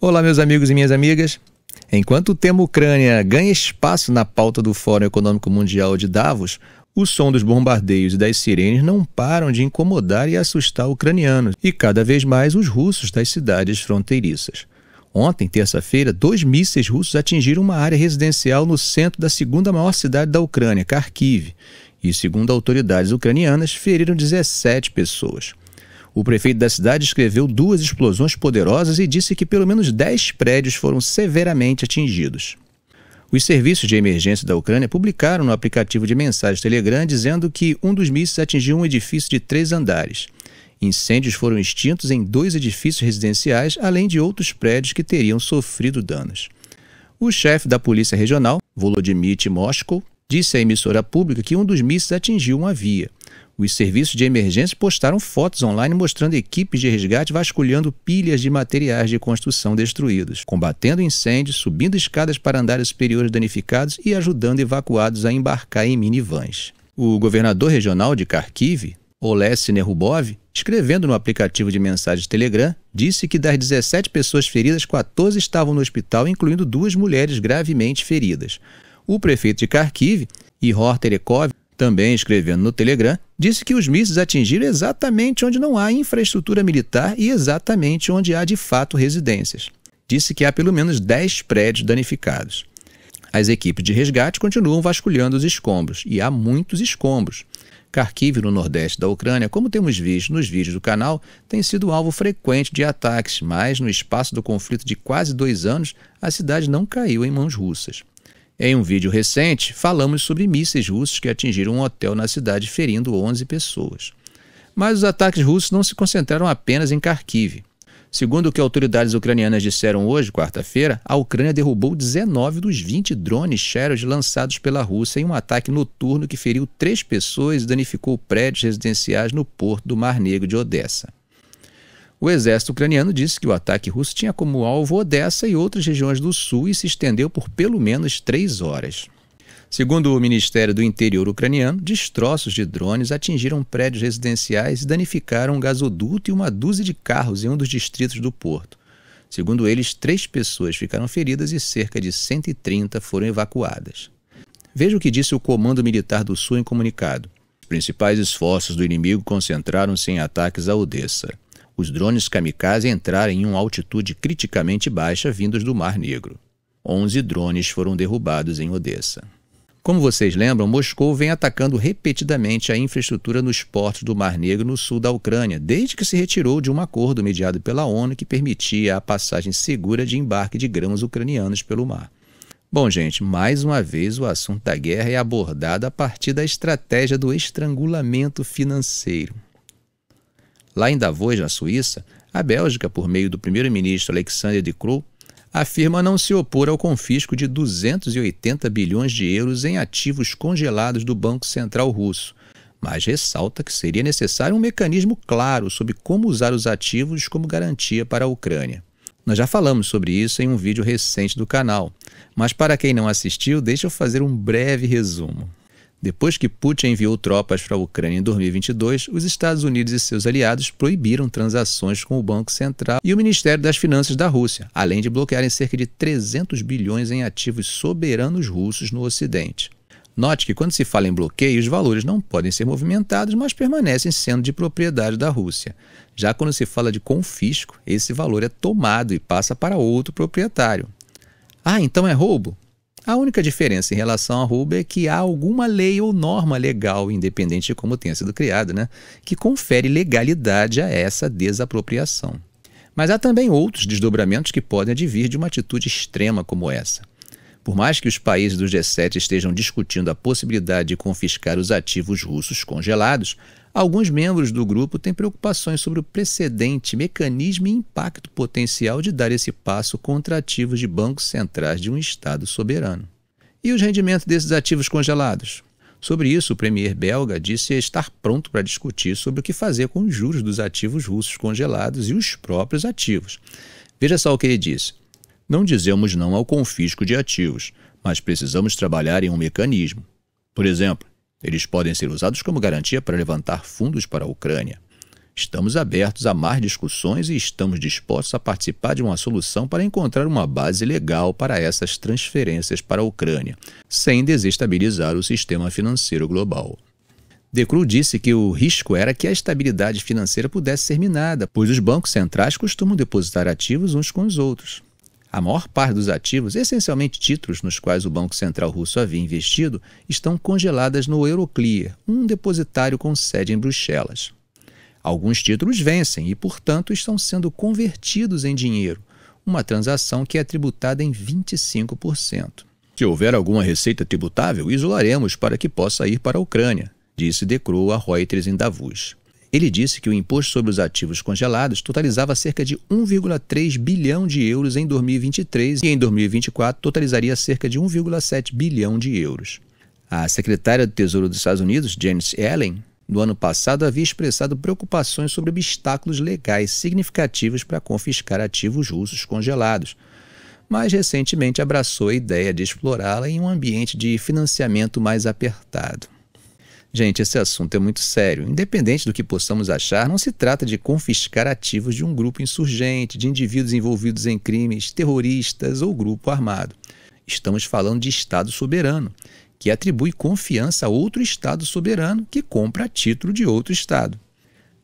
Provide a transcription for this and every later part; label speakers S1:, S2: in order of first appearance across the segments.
S1: Olá, meus amigos e minhas amigas. Enquanto o tema Ucrânia ganha espaço na pauta do Fórum Econômico Mundial de Davos, o som dos bombardeios e das sirenes não param de incomodar e assustar ucranianos e cada vez mais os russos das cidades fronteiriças. Ontem, terça-feira, dois mísseis russos atingiram uma área residencial no centro da segunda maior cidade da Ucrânia, Kharkiv, e, segundo autoridades ucranianas, feriram 17 pessoas. O prefeito da cidade escreveu duas explosões poderosas e disse que pelo menos 10 prédios foram severamente atingidos. Os serviços de emergência da Ucrânia publicaram no aplicativo de mensagem Telegram dizendo que um dos mísseis atingiu um edifício de três andares. Incêndios foram extintos em dois edifícios residenciais, além de outros prédios que teriam sofrido danos. O chefe da polícia regional, Volodymyr Moskov, disse à emissora pública que um dos mísseis atingiu uma via. Os serviços de emergência postaram fotos online mostrando equipes de resgate vasculhando pilhas de materiais de construção destruídos, combatendo incêndios, subindo escadas para andares superiores danificados e ajudando evacuados a embarcar em minivans. O governador regional de Kharkiv, Olesy Nerubov, escrevendo no aplicativo de mensagens Telegram, disse que das 17 pessoas feridas, 14 estavam no hospital, incluindo duas mulheres gravemente feridas. O prefeito de Kharkiv, Ihor Terekov, também escrevendo no Telegram, disse que os mísseis atingiram exatamente onde não há infraestrutura militar e exatamente onde há de fato residências. Disse que há pelo menos 10 prédios danificados. As equipes de resgate continuam vasculhando os escombros, e há muitos escombros. Kharkiv, no nordeste da Ucrânia, como temos visto nos vídeos do canal, tem sido alvo frequente de ataques, mas no espaço do conflito de quase dois anos, a cidade não caiu em mãos russas. Em um vídeo recente, falamos sobre mísseis russos que atingiram um hotel na cidade, ferindo 11 pessoas. Mas os ataques russos não se concentraram apenas em Kharkiv. Segundo o que autoridades ucranianas disseram hoje, quarta-feira, a Ucrânia derrubou 19 dos 20 drones Sherrod lançados pela Rússia em um ataque noturno que feriu três pessoas e danificou prédios residenciais no porto do Mar Negro de Odessa. O exército ucraniano disse que o ataque russo tinha como alvo Odessa e outras regiões do sul e se estendeu por pelo menos três horas. Segundo o Ministério do Interior ucraniano, destroços de drones atingiram prédios residenciais e danificaram um gasoduto e uma dúzia de carros em um dos distritos do porto. Segundo eles, três pessoas ficaram feridas e cerca de 130 foram evacuadas. Veja o que disse o Comando Militar do Sul em comunicado. Os principais esforços do inimigo concentraram-se em ataques a Odessa os drones kamikaze entraram em uma altitude criticamente baixa vindos do Mar Negro. 11 drones foram derrubados em Odessa. Como vocês lembram, Moscou vem atacando repetidamente a infraestrutura nos portos do Mar Negro no sul da Ucrânia, desde que se retirou de um acordo mediado pela ONU que permitia a passagem segura de embarque de grãos ucranianos pelo mar. Bom, gente, mais uma vez o assunto da guerra é abordado a partir da estratégia do estrangulamento financeiro. Lá em Davos, na Suíça, a Bélgica, por meio do primeiro-ministro Alexander De Croo, afirma não se opor ao confisco de 280 bilhões de euros em ativos congelados do Banco Central Russo, mas ressalta que seria necessário um mecanismo claro sobre como usar os ativos como garantia para a Ucrânia. Nós já falamos sobre isso em um vídeo recente do canal, mas para quem não assistiu, deixa eu fazer um breve resumo. Depois que Putin enviou tropas para a Ucrânia em 2022, os Estados Unidos e seus aliados proibiram transações com o Banco Central e o Ministério das Finanças da Rússia, além de bloquearem cerca de 300 bilhões em ativos soberanos russos no Ocidente. Note que quando se fala em bloqueio, os valores não podem ser movimentados, mas permanecem sendo de propriedade da Rússia. Já quando se fala de confisco, esse valor é tomado e passa para outro proprietário. Ah, então é roubo? A única diferença em relação a Ruby é que há alguma lei ou norma legal, independente de como tenha sido criada, né, que confere legalidade a essa desapropriação. Mas há também outros desdobramentos que podem advir de uma atitude extrema como essa. Por mais que os países do G7 estejam discutindo a possibilidade de confiscar os ativos russos congelados, Alguns membros do grupo têm preocupações sobre o precedente, mecanismo e impacto potencial de dar esse passo contra ativos de bancos centrais de um Estado soberano. E os rendimentos desses ativos congelados? Sobre isso, o premier belga disse estar pronto para discutir sobre o que fazer com os juros dos ativos russos congelados e os próprios ativos. Veja só o que ele disse. Não dizemos não ao confisco de ativos, mas precisamos trabalhar em um mecanismo. Por exemplo, eles podem ser usados como garantia para levantar fundos para a Ucrânia. Estamos abertos a mais discussões e estamos dispostos a participar de uma solução para encontrar uma base legal para essas transferências para a Ucrânia, sem desestabilizar o sistema financeiro global. De Krug disse que o risco era que a estabilidade financeira pudesse ser minada, pois os bancos centrais costumam depositar ativos uns com os outros. A maior parte dos ativos, essencialmente títulos nos quais o Banco Central Russo havia investido, estão congeladas no Euroclear, um depositário com sede em Bruxelas. Alguns títulos vencem e, portanto, estão sendo convertidos em dinheiro, uma transação que é tributada em 25%. Se houver alguma receita tributável, isolaremos para que possa ir para a Ucrânia, disse Decro a Reuters em Davos. Ele disse que o imposto sobre os ativos congelados totalizava cerca de 1,3 bilhão de euros em 2023 e em 2024 totalizaria cerca de 1,7 bilhão de euros. A secretária do Tesouro dos Estados Unidos, Janice Yellen, no ano passado havia expressado preocupações sobre obstáculos legais significativos para confiscar ativos russos congelados, mas recentemente abraçou a ideia de explorá-la em um ambiente de financiamento mais apertado. Gente, esse assunto é muito sério. Independente do que possamos achar, não se trata de confiscar ativos de um grupo insurgente, de indivíduos envolvidos em crimes, terroristas ou grupo armado. Estamos falando de Estado soberano, que atribui confiança a outro Estado soberano que compra a título de outro Estado.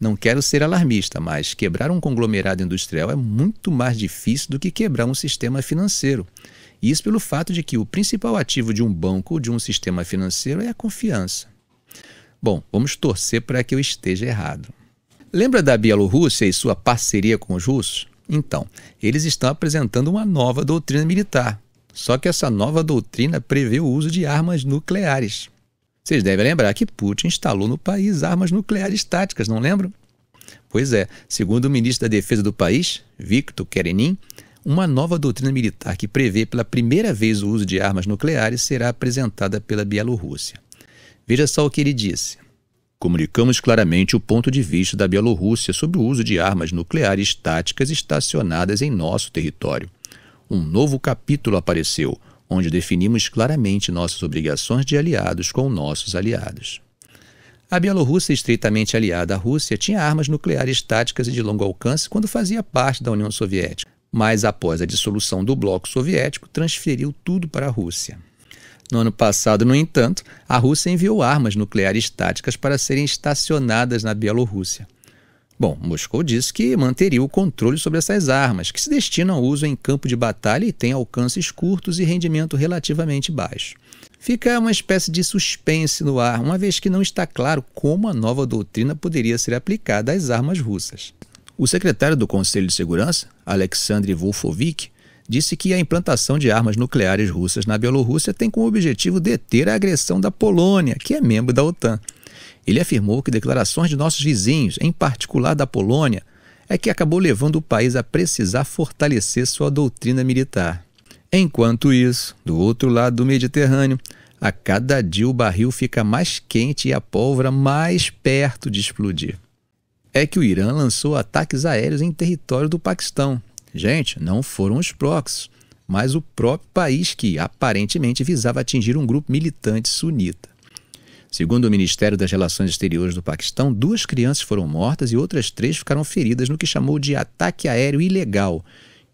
S1: Não quero ser alarmista, mas quebrar um conglomerado industrial é muito mais difícil do que quebrar um sistema financeiro. Isso pelo fato de que o principal ativo de um banco ou de um sistema financeiro é a confiança. Bom, vamos torcer para que eu esteja errado. Lembra da Bielorrússia e sua parceria com os russos? Então, eles estão apresentando uma nova doutrina militar. Só que essa nova doutrina prevê o uso de armas nucleares. Vocês devem lembrar que Putin instalou no país armas nucleares táticas, não lembram? Pois é, segundo o ministro da Defesa do país, Viktor Kerenin, uma nova doutrina militar que prevê pela primeira vez o uso de armas nucleares será apresentada pela Bielorrússia. Veja só o que ele disse. Comunicamos claramente o ponto de vista da Bielorrússia sobre o uso de armas nucleares táticas estacionadas em nosso território. Um novo capítulo apareceu, onde definimos claramente nossas obrigações de aliados com nossos aliados. A Bielorrússia, estreitamente aliada à Rússia, tinha armas nucleares táticas e de longo alcance quando fazia parte da União Soviética, mas após a dissolução do bloco soviético, transferiu tudo para a Rússia. No ano passado, no entanto, a Rússia enviou armas nucleares táticas para serem estacionadas na Bielorrússia. Bom, Moscou disse que manteria o controle sobre essas armas, que se destinam ao uso em campo de batalha e têm alcances curtos e rendimento relativamente baixo. Fica uma espécie de suspense no ar, uma vez que não está claro como a nova doutrina poderia ser aplicada às armas russas. O secretário do Conselho de Segurança, Alexandre Wolfovich, disse que a implantação de armas nucleares russas na Bielorrússia tem como objetivo deter a agressão da Polônia, que é membro da OTAN. Ele afirmou que declarações de nossos vizinhos, em particular da Polônia, é que acabou levando o país a precisar fortalecer sua doutrina militar. Enquanto isso, do outro lado do Mediterrâneo, a cada dia o barril fica mais quente e a pólvora mais perto de explodir. É que o Irã lançou ataques aéreos em território do Paquistão, Gente, não foram os proxies, mas o próprio país que aparentemente visava atingir um grupo militante sunita. Segundo o Ministério das Relações Exteriores do Paquistão, duas crianças foram mortas e outras três ficaram feridas no que chamou de ataque aéreo ilegal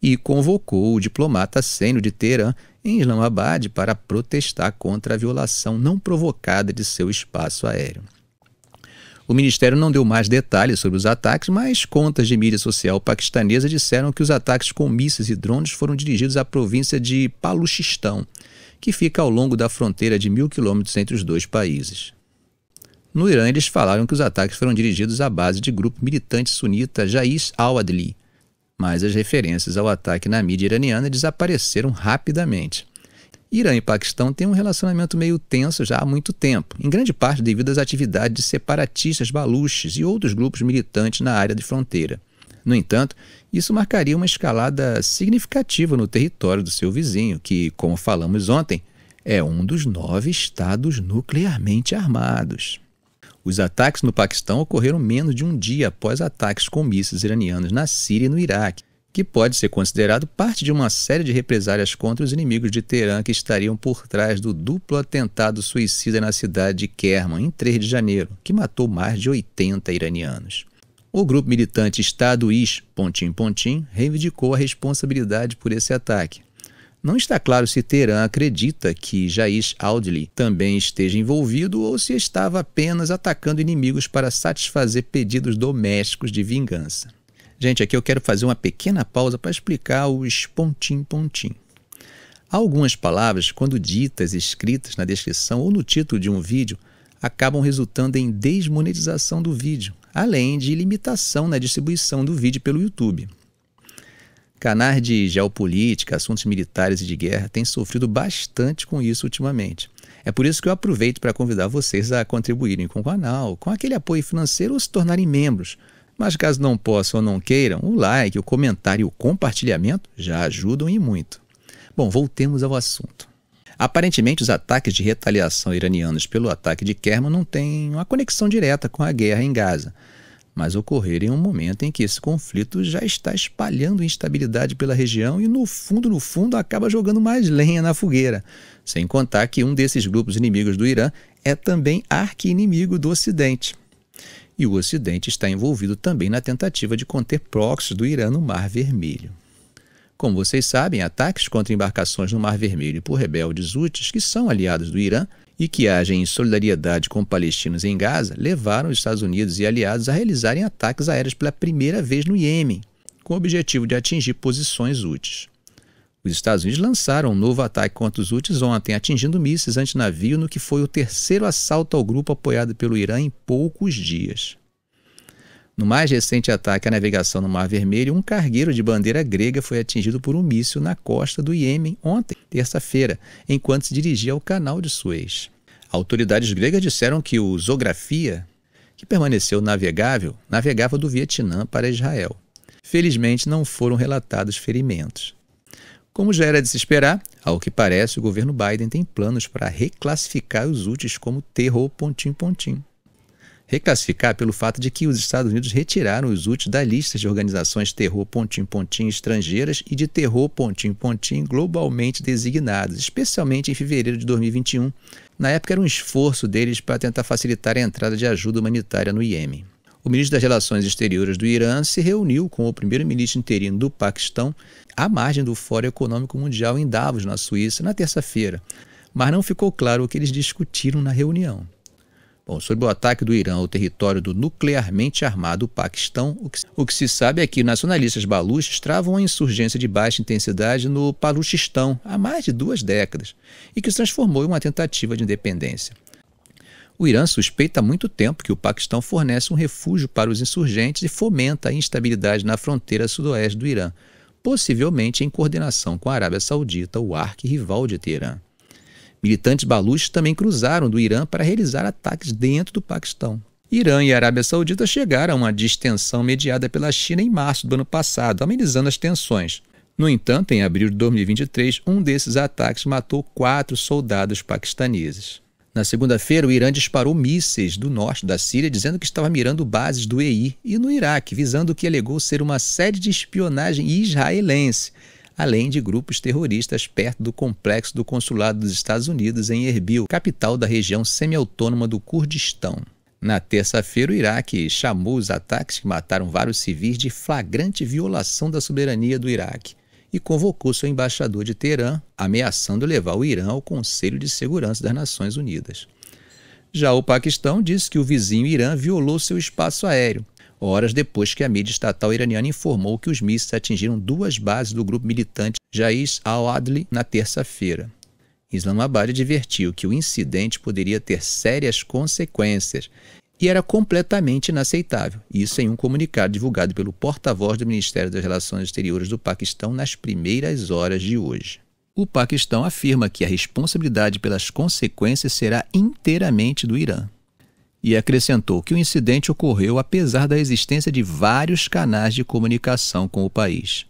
S1: e convocou o diplomata sênior de Teherã em Islamabad para protestar contra a violação não provocada de seu espaço aéreo. O ministério não deu mais detalhes sobre os ataques, mas contas de mídia social paquistanesa disseram que os ataques com mísseis e drones foram dirigidos à província de Paluchistão, que fica ao longo da fronteira de mil quilômetros entre os dois países. No Irã, eles falaram que os ataques foram dirigidos à base de grupo militante sunita Jais al-Adli, mas as referências ao ataque na mídia iraniana desapareceram rapidamente. Irã e Paquistão têm um relacionamento meio tenso já há muito tempo, em grande parte devido às atividades separatistas baluches e outros grupos militantes na área de fronteira. No entanto, isso marcaria uma escalada significativa no território do seu vizinho, que, como falamos ontem, é um dos nove estados nuclearmente armados. Os ataques no Paquistão ocorreram menos de um dia após ataques com mísseis iranianos na Síria e no Iraque, que pode ser considerado parte de uma série de represálias contra os inimigos de Teerã que estariam por trás do duplo atentado suicida na cidade de Kerman, em 3 de janeiro, que matou mais de 80 iranianos. O grupo militante Estado Is, Pontim Pontim, reivindicou a responsabilidade por esse ataque. Não está claro se Teerã acredita que Jaish Audley também esteja envolvido ou se estava apenas atacando inimigos para satisfazer pedidos domésticos de vingança. Gente, aqui eu quero fazer uma pequena pausa para explicar os pontim-pontim. Algumas palavras, quando ditas escritas na descrição ou no título de um vídeo, acabam resultando em desmonetização do vídeo, além de limitação na distribuição do vídeo pelo YouTube. Canais de geopolítica, assuntos militares e de guerra têm sofrido bastante com isso ultimamente. É por isso que eu aproveito para convidar vocês a contribuírem com o canal, com aquele apoio financeiro ou se tornarem membros mas caso não possam ou não queiram, o like, o comentário e o compartilhamento já ajudam e muito. Bom, voltemos ao assunto. Aparentemente, os ataques de retaliação iranianos pelo ataque de Kerman não têm uma conexão direta com a guerra em Gaza, mas ocorreram em um momento em que esse conflito já está espalhando instabilidade pela região e, no fundo, no fundo, acaba jogando mais lenha na fogueira. Sem contar que um desses grupos inimigos do Irã é também arqui-inimigo do Ocidente, e o Ocidente está envolvido também na tentativa de conter proxies do Irã no Mar Vermelho. Como vocês sabem, ataques contra embarcações no Mar Vermelho por rebeldes úteis que são aliados do Irã e que agem em solidariedade com palestinos em Gaza levaram os Estados Unidos e aliados a realizarem ataques aéreos pela primeira vez no Iêmen, com o objetivo de atingir posições úteis. Os Estados Unidos lançaram um novo ataque contra os Houthis ontem, atingindo mísseis antinavio no que foi o terceiro assalto ao grupo apoiado pelo Irã em poucos dias. No mais recente ataque à navegação no Mar Vermelho, um cargueiro de bandeira grega foi atingido por um míssil na costa do Iêmen ontem, terça-feira, enquanto se dirigia ao canal de Suez. Autoridades gregas disseram que o Zografia, que permaneceu navegável, navegava do Vietnã para Israel. Felizmente, não foram relatados ferimentos. Como já era de se esperar, ao que parece, o governo Biden tem planos para reclassificar os úteis como terror pontinho pontinho. Reclassificar pelo fato de que os Estados Unidos retiraram os úteis da lista de organizações terror pontinho pontinho estrangeiras e de terror pontinho pontinho globalmente designadas, especialmente em fevereiro de 2021. Na época era um esforço deles para tentar facilitar a entrada de ajuda humanitária no Iêmen o ministro das Relações Exteriores do Irã se reuniu com o primeiro-ministro interino do Paquistão à margem do Fórum Econômico Mundial em Davos, na Suíça, na terça-feira, mas não ficou claro o que eles discutiram na reunião. Bom, sobre o ataque do Irã ao território do nuclearmente armado Paquistão, o que, o que se sabe é que nacionalistas baluches travam uma insurgência de baixa intensidade no Paluchistão há mais de duas décadas e que se transformou em uma tentativa de independência. O Irã suspeita há muito tempo que o Paquistão fornece um refúgio para os insurgentes e fomenta a instabilidade na fronteira sudoeste do Irã, possivelmente em coordenação com a Arábia Saudita, o arque rival de Teherã. Militantes baluches também cruzaram do Irã para realizar ataques dentro do Paquistão. Irã e Arábia Saudita chegaram a uma distensão mediada pela China em março do ano passado, amenizando as tensões. No entanto, em abril de 2023, um desses ataques matou quatro soldados paquistaneses. Na segunda-feira, o Irã disparou mísseis do norte da Síria, dizendo que estava mirando bases do EI e no Iraque, visando o que alegou ser uma série de espionagem israelense, além de grupos terroristas perto do complexo do consulado dos Estados Unidos em Erbil, capital da região semiautônoma do Kurdistão. Na terça-feira, o Iraque chamou os ataques que mataram vários civis de flagrante violação da soberania do Iraque e convocou seu embaixador de Teherã, ameaçando levar o Irã ao Conselho de Segurança das Nações Unidas. Já o Paquistão disse que o vizinho Irã violou seu espaço aéreo, horas depois que a mídia estatal iraniana informou que os mísseis atingiram duas bases do grupo militante Jaish al-Adli na terça-feira. Islamabad advertiu que o incidente poderia ter sérias consequências e era completamente inaceitável. Isso em um comunicado divulgado pelo porta-voz do Ministério das Relações Exteriores do Paquistão nas primeiras horas de hoje. O Paquistão afirma que a responsabilidade pelas consequências será inteiramente do Irã. E acrescentou que o incidente ocorreu apesar da existência de vários canais de comunicação com o país.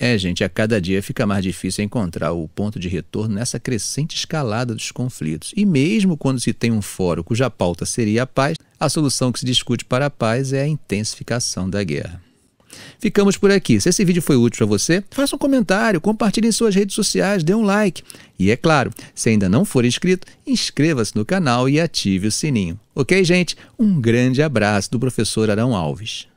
S1: É, gente, a cada dia fica mais difícil encontrar o ponto de retorno nessa crescente escalada dos conflitos. E mesmo quando se tem um fórum cuja pauta seria a paz, a solução que se discute para a paz é a intensificação da guerra. Ficamos por aqui. Se esse vídeo foi útil para você, faça um comentário, compartilhe em suas redes sociais, dê um like. E é claro, se ainda não for inscrito, inscreva-se no canal e ative o sininho. Ok, gente? Um grande abraço do professor Arão Alves.